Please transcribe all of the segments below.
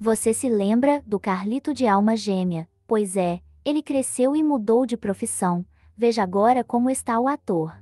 Você se lembra do Carlito de alma gêmea? Pois é, ele cresceu e mudou de profissão. Veja agora como está o ator.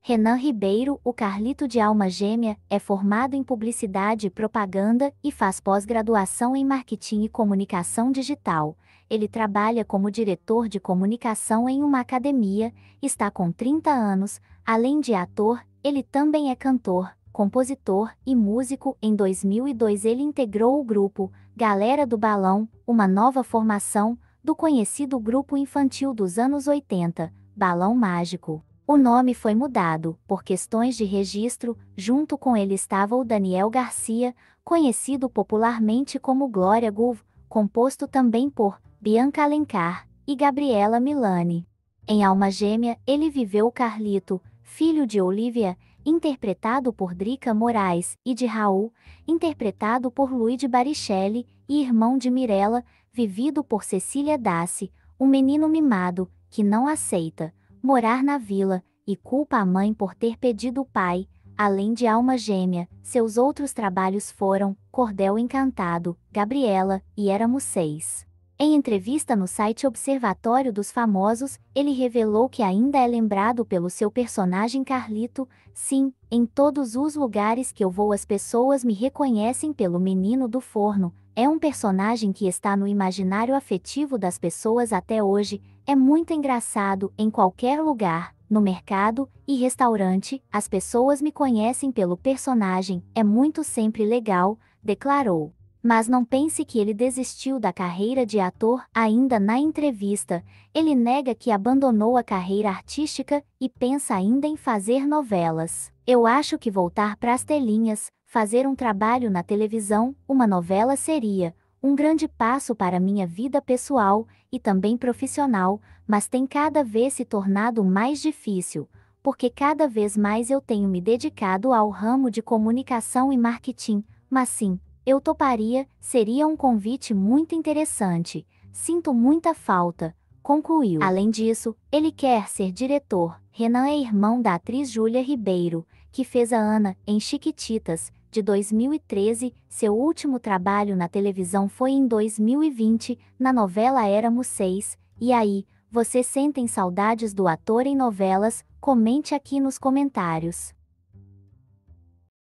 Renan Ribeiro, o Carlito de alma gêmea, é formado em publicidade e propaganda e faz pós-graduação em marketing e comunicação digital. Ele trabalha como diretor de comunicação em uma academia, está com 30 anos, além de ator, ele também é cantor, compositor e músico, em 2002 ele integrou o grupo Galera do Balão, uma nova formação do conhecido grupo infantil dos anos 80, Balão Mágico. O nome foi mudado, por questões de registro, junto com ele estava o Daniel Garcia, conhecido popularmente como Glória Gouve, composto também por Bianca Alencar e Gabriela Milani. Em Alma Gêmea, ele viveu Carlito, filho de Olivia, interpretado por Drica Moraes, e de Raul, interpretado por Luigi Barichelli, e irmão de Mirella, vivido por Cecília Dassi, um menino mimado, que não aceita morar na vila e culpa a mãe por ter pedido o pai, além de Alma Gêmea, seus outros trabalhos foram Cordel Encantado, Gabriela e Éramos Seis. Em entrevista no site Observatório dos Famosos, ele revelou que ainda é lembrado pelo seu personagem Carlito. Sim, em todos os lugares que eu vou, as pessoas me reconhecem pelo menino do forno. É um personagem que está no imaginário afetivo das pessoas até hoje. É muito engraçado em qualquer lugar, no mercado e restaurante, as pessoas me conhecem pelo personagem. É muito sempre legal, declarou mas não pense que ele desistiu da carreira de ator. Ainda na entrevista, ele nega que abandonou a carreira artística e pensa ainda em fazer novelas. Eu acho que voltar para as telinhas, fazer um trabalho na televisão, uma novela seria um grande passo para minha vida pessoal e também profissional, mas tem cada vez se tornado mais difícil porque cada vez mais eu tenho me dedicado ao ramo de comunicação e marketing, mas sim, eu toparia, seria um convite muito interessante. Sinto muita falta, concluiu. Além disso, ele quer ser diretor. Renan é irmão da atriz Júlia Ribeiro, que fez a Ana em Chiquititas, de 2013. Seu último trabalho na televisão foi em 2020, na novela Éramos Seis. E aí, você sentem saudades do ator em novelas? Comente aqui nos comentários.